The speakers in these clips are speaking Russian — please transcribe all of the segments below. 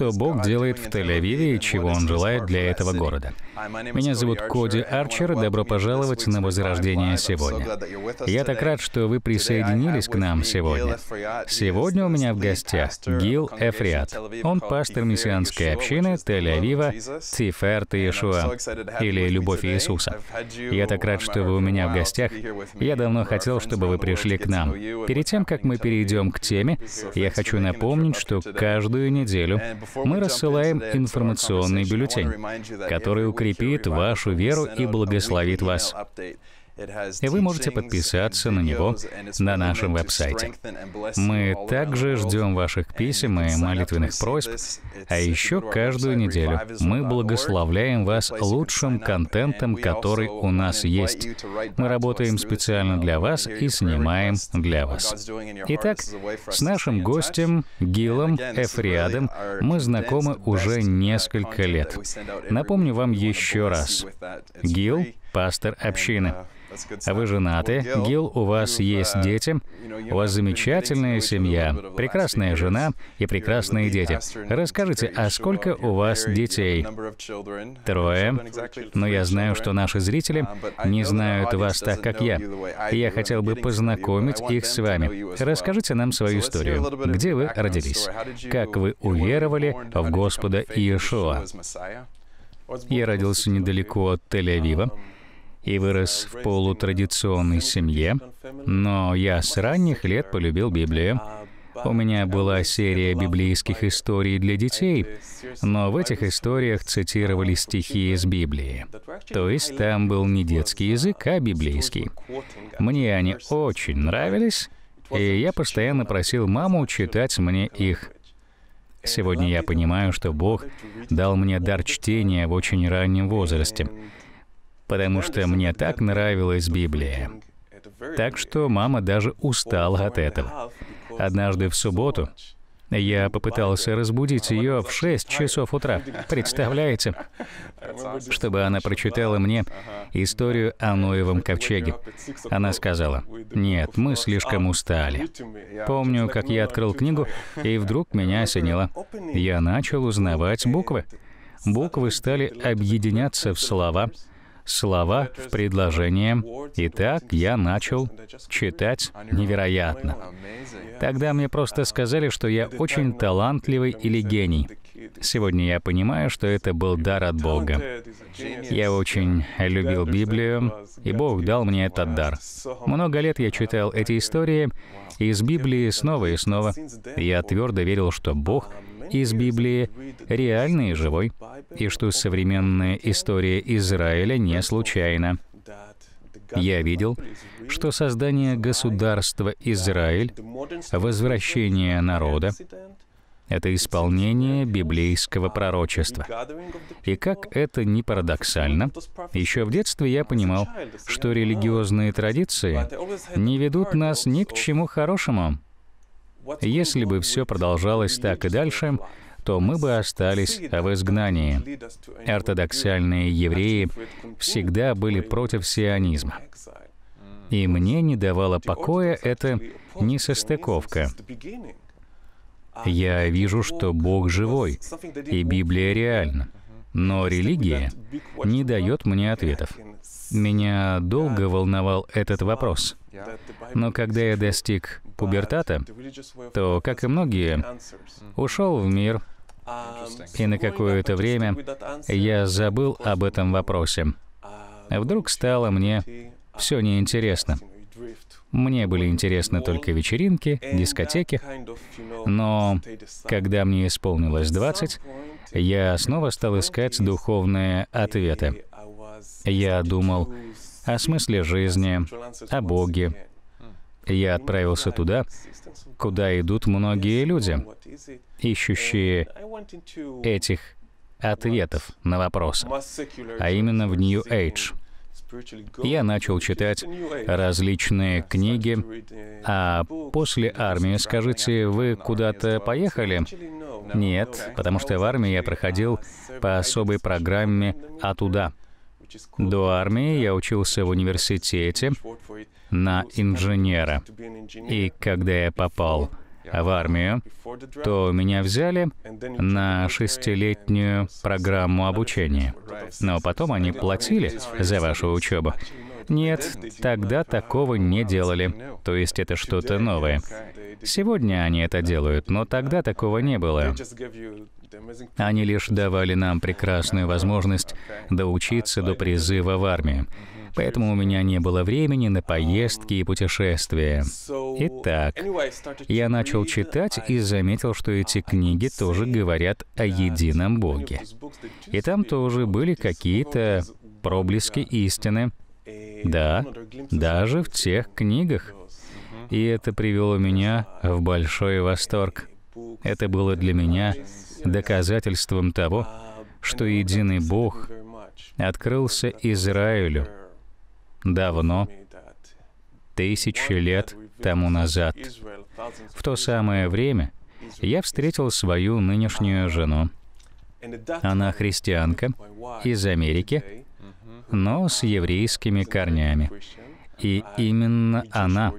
что Бог делает в Тель-Авиве и чего Он желает для этого города. Меня зовут Коди Арчер. Добро пожаловать на Возрождение сегодня. Я так рад, что вы присоединились к нам сегодня. Сегодня у меня в гостях Гил Эфриат. Он пастор мессианской общины Тель-Авива Тифер Иешуа, или Любовь Иисуса. Я так рад, что вы у меня в гостях. Я давно хотел, чтобы вы пришли к нам. Перед тем, как мы перейдем к теме, я хочу напомнить, что каждую неделю мы рассылаем информационный бюллетень, который укрепляет укрепит вашу веру и благословит вас и вы можете подписаться на него на нашем веб-сайте. Мы также ждем ваших писем и молитвенных просьб, а еще каждую неделю мы благословляем вас лучшим контентом, который у нас есть. Мы работаем специально для вас и снимаем для вас. Итак, с нашим гостем Гилом Эфриадом мы знакомы уже uh, несколько лет. Напомню вам еще раз. Гил пастор общины. А Вы женаты, Гил, у вас есть uh, дети, а у вас замечательная семья, прекрасная жена и прекрасные дети. Расскажите, а сколько у вас детей? Трое. Но я знаю, что наши зрители uh, не знают вас так, как я. И я хотел бы познакомить их с вами. Расскажите нам свою историю. Где вы родились? Как вы уверовали в Господа Иешуа? Я родился недалеко от Тель-Авива и вырос в полутрадиционной семье, но я с ранних лет полюбил Библию. У меня была серия библейских историй для детей, но в этих историях цитировали стихи из Библии. То есть там был не детский язык, а библейский. Мне они очень нравились, и я постоянно просил маму читать мне их. Сегодня я понимаю, что Бог дал мне дар чтения в очень раннем возрасте — потому что мне так нравилась Библия. Так что мама даже устала от этого. Однажды в субботу я попытался разбудить ее в 6 часов утра, представляете? Чтобы она прочитала мне историю о Ноевом ковчеге. Она сказала, «Нет, мы слишком устали». Помню, как я открыл книгу, и вдруг меня осенило. Я начал узнавать буквы. Буквы стали объединяться в слова — слова в предложение. Итак, я начал читать невероятно. Тогда мне просто сказали, что я очень талантливый или гений. Сегодня я понимаю, что это был дар от Бога. Я очень любил Библию, и Бог дал мне этот дар. Много лет я читал эти истории из Библии снова и снова. я твердо верил, что Бог из Библии реальный и живой, и что современная история Израиля не случайна. Я видел, что создание государства Израиль, возвращение народа — это исполнение библейского пророчества. И как это ни парадоксально, еще в детстве я понимал, что религиозные традиции не ведут нас ни к чему хорошему, если бы все продолжалось так и дальше, то мы бы остались в изгнании. Ортодоксальные евреи всегда были против сионизма. И мне не давала покоя эта несостыковка. Я вижу, что Бог живой, и Библия реальна. Но религия не дает мне ответов. Меня долго волновал этот вопрос. Но когда я достиг пубертата, то, как и многие, ушел в мир, и на какое-то время я забыл об этом вопросе. А вдруг стало мне все неинтересно. Мне были интересны только вечеринки, дискотеки, но когда мне исполнилось 20, я снова стал искать духовные ответы. Я думал о смысле жизни, о Боге. Я отправился туда, куда идут многие люди, ищущие этих ответов на вопросы, а именно в New Age. Я начал читать различные книги, а после армии, скажите, вы куда-то поехали? Нет, потому что в армии я проходил по особой программе «А туда». До армии я учился в университете на инженера. И когда я попал в армию, то меня взяли на шестилетнюю программу обучения. Но потом они платили за вашу учебу. Нет, тогда такого не делали. То есть это что-то новое. Сегодня они это делают, но тогда такого не было. Они лишь давали нам прекрасную возможность доучиться до призыва в армию. Поэтому у меня не было времени на поездки и путешествия. Итак, я начал читать и заметил, что эти книги тоже говорят о едином Боге. И там тоже были какие-то проблески истины. Да, даже в тех книгах. И это привело меня в большой восторг. Это было для меня доказательством того, что единый Бог открылся Израилю давно, тысячи лет тому назад. В то самое время я встретил свою нынешнюю жену. Она христианка из Америки, но с еврейскими корнями. И именно она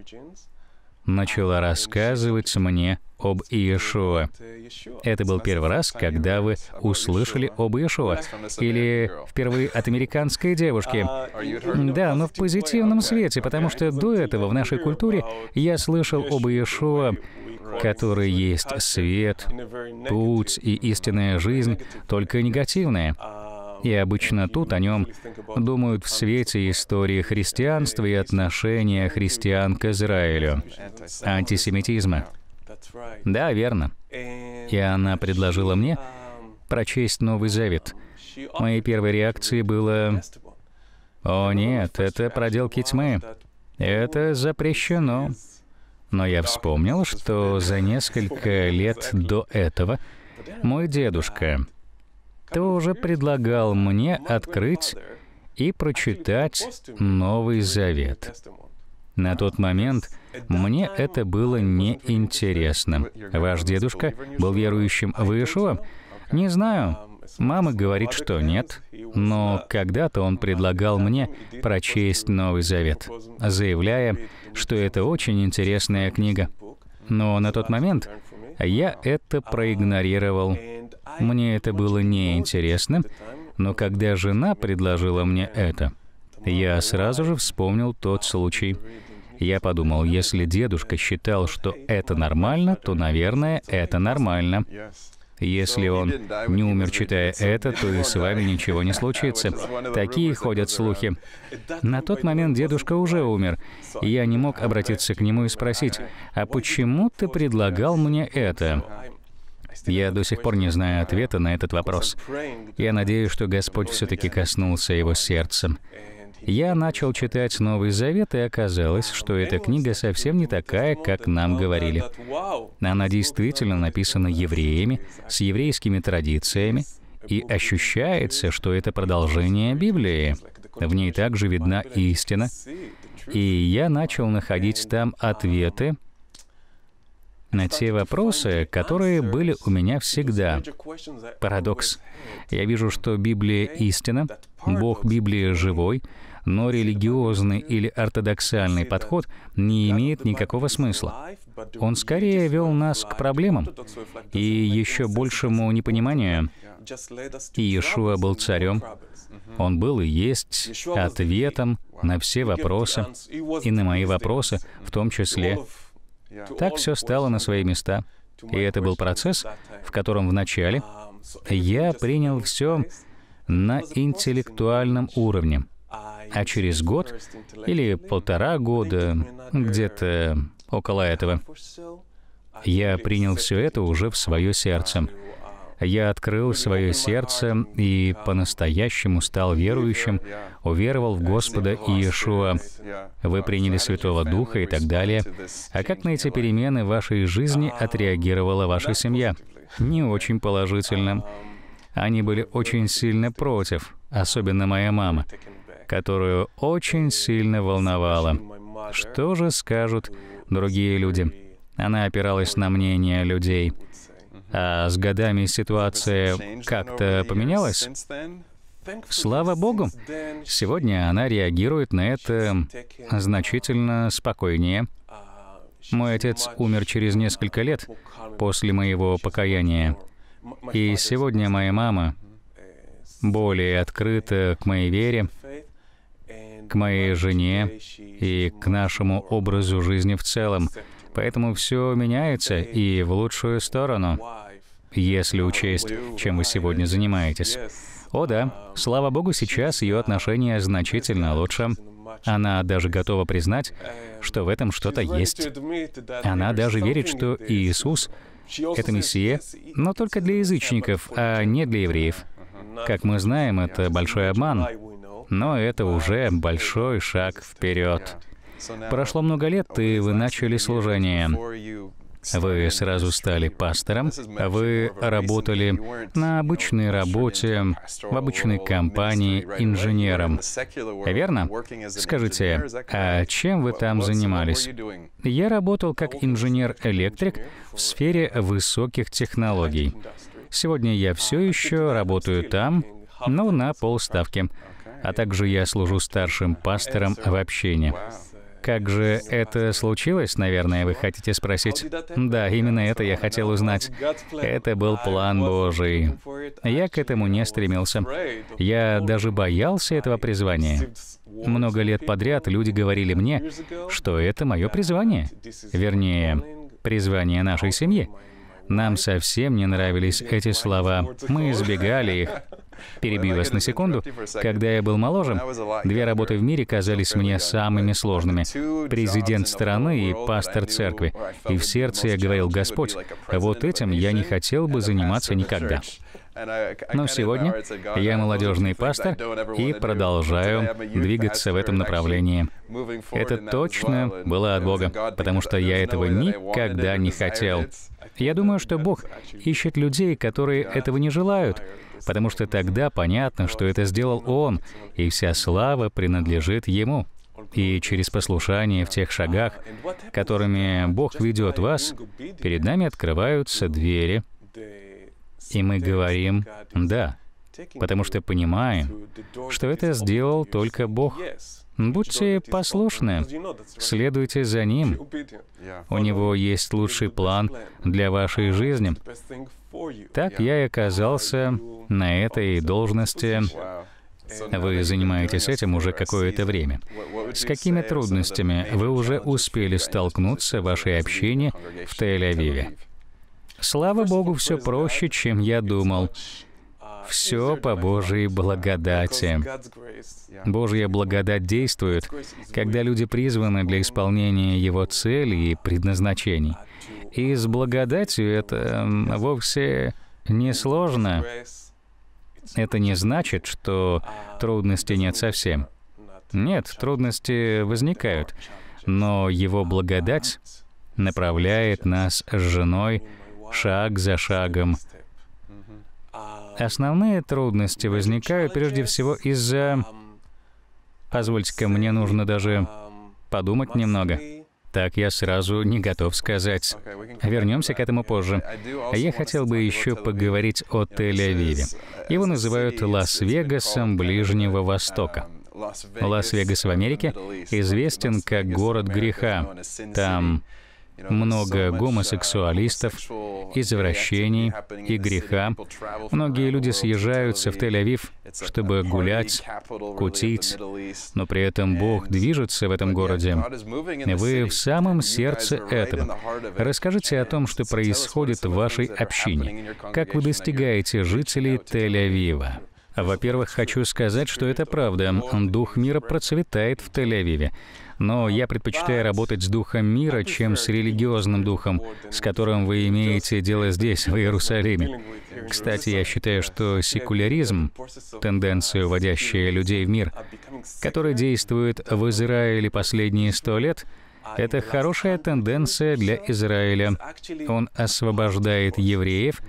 начала рассказывать мне об Иешуа. Это был первый раз, когда вы услышали об Иешуа. Или впервые от американской девушки. Да, но в позитивном свете, потому что до этого в нашей культуре я слышал об Иешуа который есть свет, путь и истинная жизнь, только негативная. И обычно тут о нем думают в свете истории христианства и отношения христиан к Израилю, антисемитизма. Да, верно. И она предложила мне um, прочесть Новый Завет. Моей первой реакцией было, «О нет, это проделки тьмы. Это запрещено». Но я вспомнил, что за несколько лет до этого мой дедушка тоже предлагал мне открыть и прочитать Новый Завет. На тот момент мне это было неинтересно. Ваш дедушка был верующим в Иешуа? Не знаю. Мама говорит, что нет, но когда-то он предлагал мне прочесть Новый Завет, заявляя, что это очень интересная книга. Но на тот момент я это проигнорировал. Мне это было неинтересно, но когда жена предложила мне это, я сразу же вспомнил тот случай. Я подумал, если дедушка считал, что это нормально, то, наверное, это нормально. Если он не умер, читая это, то и с вами ничего не случится. Такие ходят слухи. На тот момент дедушка уже умер. Я не мог обратиться к нему и спросить, «А почему ты предлагал мне это?» Я до сих пор не знаю ответа на этот вопрос. Я надеюсь, что Господь все-таки коснулся его сердцем. Я начал читать Новый Завет, и оказалось, что эта книга совсем не такая, как нам говорили. Она действительно написана евреями, с еврейскими традициями, и ощущается, что это продолжение Библии. В ней также видна истина. И я начал находить там ответы на те вопросы, которые были у меня всегда. Парадокс. Я вижу, что Библия истина, Бог Библии живой, но религиозный или ортодоксальный подход не имеет никакого смысла. Он скорее вел нас к проблемам и еще большему непониманию. Иешуа был царем, он был и есть ответом на все вопросы и на мои вопросы в том числе. Так все стало на свои места. И это был процесс, в котором вначале я принял все на интеллектуальном уровне а через год или полтора года, где-то около этого, я принял все это уже в свое сердце. Я открыл свое сердце и по-настоящему стал верующим, уверовал в Господа Иешуа. Вы приняли Святого Духа и так далее. А как на эти перемены в вашей жизни отреагировала ваша семья? Не очень положительно. Они были очень сильно против, особенно моя мама которую очень сильно волновала. Что же скажут другие люди? Она опиралась на мнение людей. А с годами ситуация как-то поменялась? Слава богу, сегодня она реагирует на это значительно спокойнее. Мой отец умер через несколько лет после моего покаяния. И сегодня моя мама более открыта к моей вере, к моей жене и к нашему образу жизни в целом. Поэтому все меняется и в лучшую сторону, если учесть, чем вы сегодня занимаетесь. О да, слава богу, сейчас ее отношение значительно лучше. Она даже готова признать, что в этом что-то есть. Она даже верит, что Иисус — это Мессия, но только для язычников, а не для евреев. Как мы знаем, это большой обман, но это уже большой шаг вперед. Прошло много лет, и вы начали служение. Вы сразу стали пастором, вы работали на обычной работе, в обычной компании инженером. Верно? Скажите, а чем вы там занимались? Я работал как инженер-электрик в сфере высоких технологий. Сегодня я все еще работаю там, но на полставки а также я служу старшим пастором в общине. Как же это случилось, наверное, вы хотите спросить? Да, именно это я хотел узнать. Это был план Божий. Я к этому не стремился. Я даже боялся этого призвания. Много лет подряд люди говорили мне, что это мое призвание. Вернее, призвание нашей семьи. Нам совсем не нравились эти слова. Мы избегали их. Перебью вас на секунду. Когда я был моложе, две работы в мире казались мне самыми сложными. Президент страны и пастор церкви. И в сердце я говорил, «Господь, вот этим я не хотел бы заниматься никогда». Но сегодня я молодежный пастор и продолжаю двигаться в этом направлении. Это точно было от Бога, потому что я этого никогда не хотел. Я думаю, что Бог ищет людей, которые этого не желают, потому что тогда понятно, что это сделал Он, и вся слава принадлежит Ему. И через послушание в тех ah, шагах, которыми Бог ведет вас, перед нами открываются двери, и мы говорим «да», потому что понимаем, что это сделал только Бог. Будьте послушны, следуйте за Ним. У Него есть лучший план для вашей жизни. Так я и оказался на этой должности. Вы занимаетесь этим уже какое-то время. С какими трудностями вы уже успели столкнуться в вашей общине в Тель-Авиве? Слава Богу, все проще, чем я думал. Все по Божьей благодати. Божья благодать действует, когда люди призваны для исполнения Его целей и предназначений. И с благодатью это вовсе не сложно. Это не значит, что трудностей нет совсем. Нет, трудности возникают, но Его благодать направляет нас с женой шаг за шагом. Основные трудности возникают прежде всего из-за... Позвольте-ка, мне нужно даже подумать немного. Так я сразу не готов сказать. Вернемся к этому позже. Я хотел бы еще поговорить о Тель-Авиве. Его называют Лас-Вегасом Ближнего Востока. Лас-Вегас в Америке известен как город греха. Там много гомосексуалистов, извращений и греха. Многие люди съезжаются в Тель-Авив, чтобы гулять, кутить, но при этом Бог движется в этом городе. Вы в самом сердце этого. Расскажите о том, что происходит в вашей общине. Как вы достигаете жителей Тель-Авива? Во-первых, хочу сказать, что это правда. Дух мира процветает в Тель-Авиве. Но я предпочитаю работать с духом мира, чем с религиозным духом, с которым вы имеете дело здесь, в Иерусалиме. Кстати, я считаю, что секуляризм, тенденция, уводящая людей в мир, который действует в Израиле последние сто лет — это хорошая тенденция для Израиля. Он освобождает евреев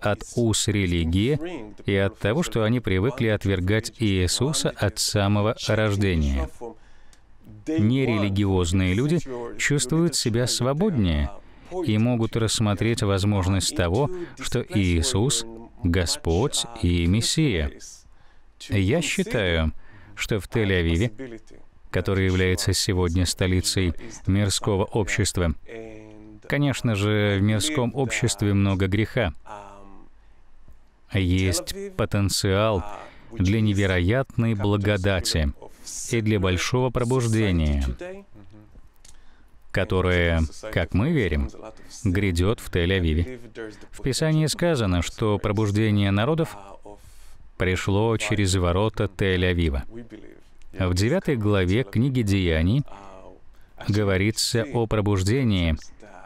от уз религии и от того, что они привыкли отвергать Иисуса от самого рождения. Нерелигиозные люди чувствуют себя свободнее и могут рассмотреть возможность того, что Иисус — Господь и Мессия. Я считаю, что в Тель-Авиве которая является сегодня столицей мирского общества. Конечно же, в мирском обществе много греха. Есть потенциал для невероятной благодати и для большого пробуждения, которое, как мы верим, грядет в Тель-Авиве. В Писании сказано, что пробуждение народов пришло через ворота Тель-Авива. В 9 главе книги Деяний говорится о пробуждении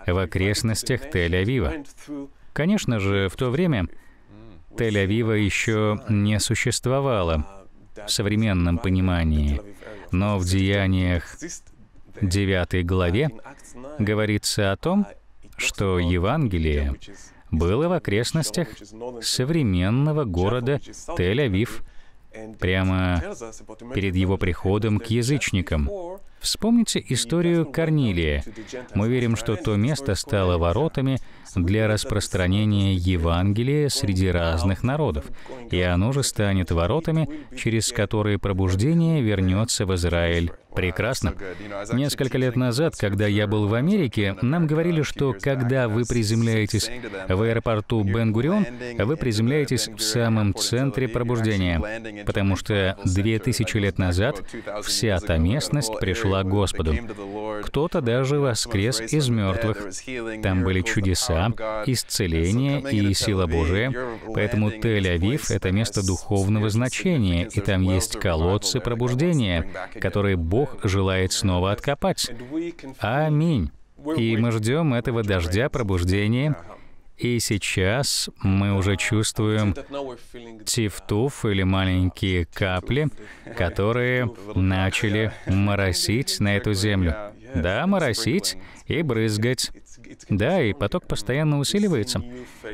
в окрестностях Тель-Авива. Конечно же, в то время Тель-Авива еще не существовало в современном понимании, но в Деяниях 9 главе говорится о том, что Евангелие было в окрестностях современного города Тель-Авив, прямо перед его приходом к язычникам. Вспомните историю Корнилия. Мы верим, что то место стало воротами для распространения Евангелия среди разных народов, и оно же станет воротами, через которые пробуждение вернется в Израиль. Прекрасно. Несколько лет назад, когда я был в Америке, нам говорили, что когда вы приземляетесь в аэропорту бен вы приземляетесь в самом центре пробуждения, потому что 2000 лет назад вся та местность пришла пришла к Господу. Кто-то даже воскрес из мертвых. Там были чудеса, исцеление и сила Божия. Поэтому Тель-Авив — это место духовного значения, и там есть колодцы пробуждения, которые Бог желает снова откопать. Аминь. И мы ждем этого дождя пробуждения и сейчас мы уже чувствуем тифтуф или маленькие капли, которые начали моросить на эту землю. Да, моросить и брызгать. Да, и поток постоянно усиливается.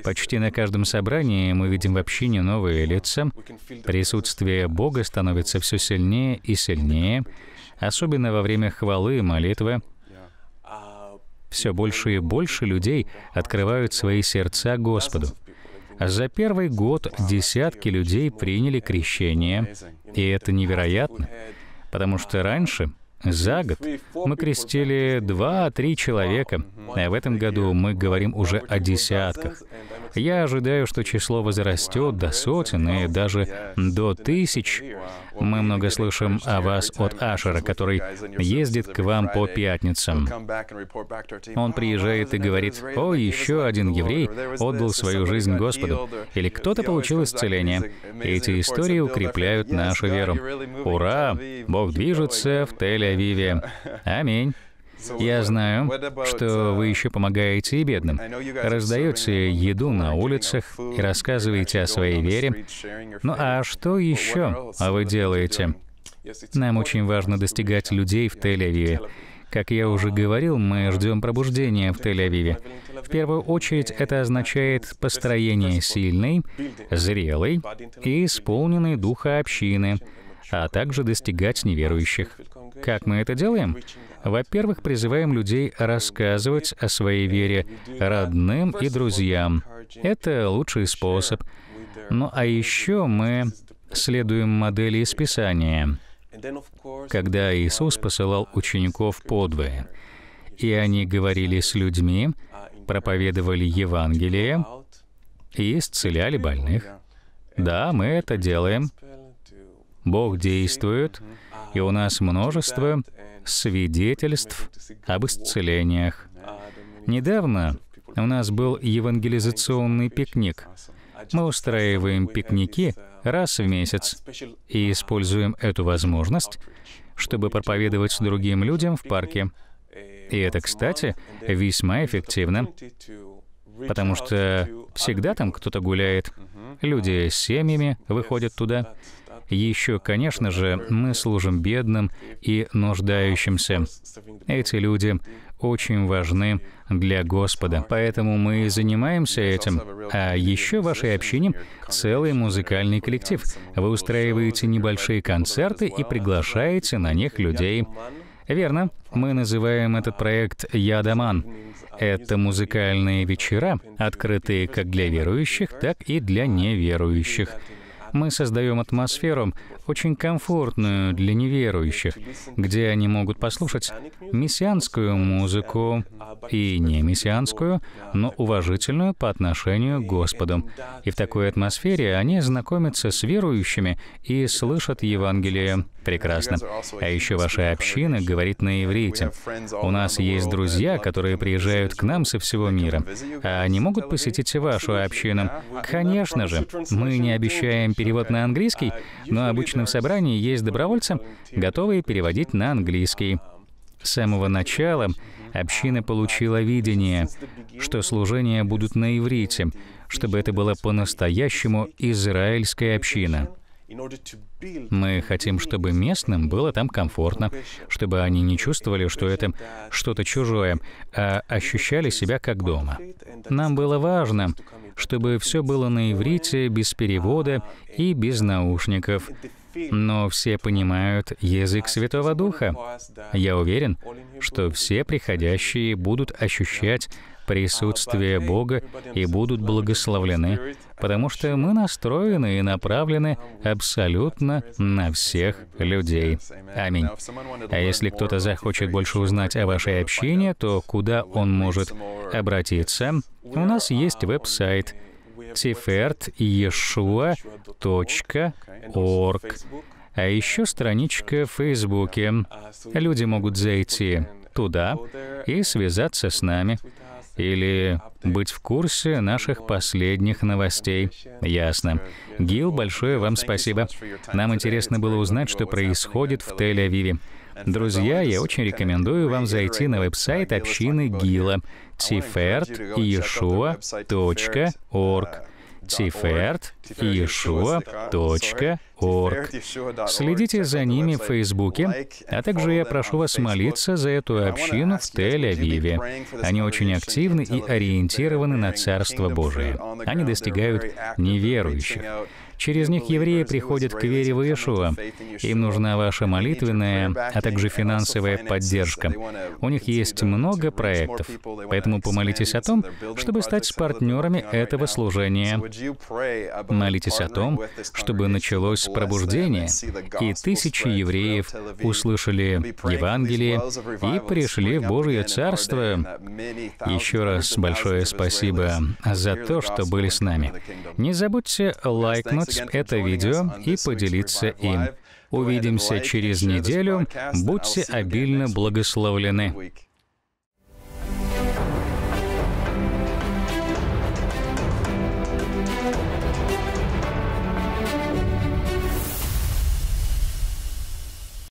Почти на каждом собрании мы видим в общине новые лица. Присутствие Бога становится все сильнее и сильнее, особенно во время хвалы и молитвы все больше и больше людей открывают свои сердца Господу. За первый год десятки людей приняли крещение, и это невероятно, потому что раньше за год мы крестили 2-3 человека, а в этом году мы говорим уже о десятках. Я ожидаю, что число возрастет до сотен и даже до тысяч, мы много слышим о вас от Ашера, который ездит к вам по пятницам. Он приезжает и говорит, «О, еще один еврей отдал свою жизнь Господу», или «Кто-то получил исцеление». эти истории укрепляют нашу веру. Ура! Бог движется в Тель-Авиве. Аминь. Я знаю, uh, что вы еще помогаете и бедным, раздаете еду на uh, улицах и рассказываете о своей вере. Ну а что еще вы делаете? Нам очень важно достигать людей в Тель-Авиве. Как я уже uh, говорил, мы ждем пробуждения в Тель-Авиве. В первую очередь это означает построение сильной, зрелой и исполненной духа общины, а также достигать неверующих. Как мы это делаем? Во-первых, призываем людей рассказывать о своей вере родным и друзьям. Это лучший способ. Ну а еще мы следуем модели из Писания, когда Иисус посылал учеников подвое, и они говорили с людьми, проповедовали Евангелие и исцеляли больных. Да, мы это делаем. Бог действует, и у нас множество свидетельств об исцелениях. Недавно у нас был евангелизационный пикник. Мы устраиваем пикники раз в месяц и используем эту возможность, чтобы проповедовать другим людям в парке. И это, кстати, весьма эффективно, потому что всегда там кто-то гуляет, люди с семьями выходят туда, еще, конечно же, мы служим бедным и нуждающимся. Эти люди очень важны для Господа. Поэтому мы занимаемся этим. А еще в вашей общине целый музыкальный коллектив. Вы устраиваете небольшие концерты и приглашаете на них людей. Верно, мы называем этот проект «Ядаман». Это музыкальные вечера, открытые как для верующих, так и для неверующих мы создаем атмосферу, очень комфортную для неверующих, где они могут послушать мессианскую музыку и не мессианскую, но уважительную по отношению к Господу. И в такой атмосфере они знакомятся с верующими и слышат Евангелие. Прекрасно. А еще ваша община говорит на иврите. У нас есть друзья, которые приезжают к нам со всего мира. А они могут посетить вашу общину? Конечно же. Мы не обещаем перевод на английский, но обычно научном собрании есть добровольцы, готовые переводить на английский. С самого начала община получила видение, что служения будут на иврите, чтобы это была по-настоящему израильская община. Мы хотим, чтобы местным было там комфортно, чтобы они не чувствовали, что это что-то чужое, а ощущали себя как дома. Нам было важно, чтобы все было на иврите, без перевода и без наушников. Но все понимают язык Святого Духа. Я уверен, что все приходящие будут ощущать присутствие Бога и будут благословлены, потому что мы настроены и направлены абсолютно на всех людей. Аминь. А если кто-то захочет больше узнать о вашей общине, то куда он может обратиться? У нас есть веб-сайт — tefert.yeshua.org. А еще страничка в Фейсбуке. Люди могут зайти туда и связаться с нами или быть в курсе наших последних новостей. Ясно. Гил, большое вам спасибо. Нам интересно было узнать, что происходит в Тель-Авиве. Друзья, я очень рекомендую вам зайти на веб-сайт общины Гила tifert.yeshua.org tifert.yeshua.org. Следите за ними в Фейсбуке, а также я прошу вас молиться за эту общину в Тель-Авиве. Они очень активны и ориентированы на Царство Божие. Они достигают неверующих. Через них евреи приходят к вере в Иешуа. Им нужна ваша молитвенная, а также финансовая поддержка. У них есть много проектов, поэтому помолитесь о том, чтобы стать партнерами этого служения. Молитесь о том, чтобы началось пробуждение, и тысячи евреев услышали Евангелие и пришли в Божье Царство. Еще раз большое спасибо за то, что были с нами. Не забудьте лайкнуть просмотр это видео и поделиться им. Увидимся через неделю. Будьте обильно благословлены.